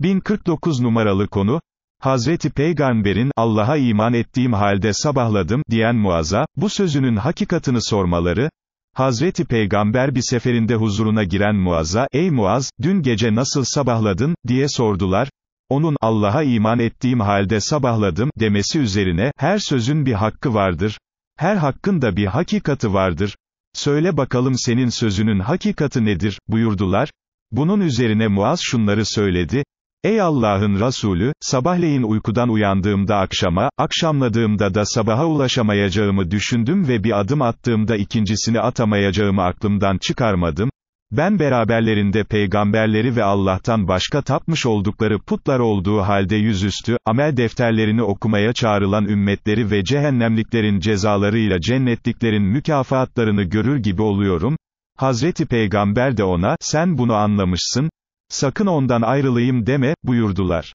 1049 numaralı konu, Hazreti Peygamber'in, Allah'a iman ettiğim halde sabahladım, diyen Muaz'a, bu sözünün hakikatini sormaları, Hazreti Peygamber bir seferinde huzuruna giren Muaz'a, ey Muaz, dün gece nasıl sabahladın, diye sordular, onun, Allah'a iman ettiğim halde sabahladım, demesi üzerine, her sözün bir hakkı vardır, her hakkın da bir hakikati vardır, söyle bakalım senin sözünün hakikati nedir, buyurdular, bunun üzerine Muaz şunları söyledi, Ey Allah'ın Resulü, sabahleyin uykudan uyandığımda akşama, akşamladığımda da sabaha ulaşamayacağımı düşündüm ve bir adım attığımda ikincisini atamayacağımı aklımdan çıkarmadım. Ben beraberlerinde peygamberleri ve Allah'tan başka tapmış oldukları putlar olduğu halde yüzüstü, amel defterlerini okumaya çağrılan ümmetleri ve cehennemliklerin cezalarıyla cennetliklerin mükafatlarını görür gibi oluyorum. Hazreti Peygamber de ona, sen bunu anlamışsın, sakın ondan ayrılayım deme, buyurdular.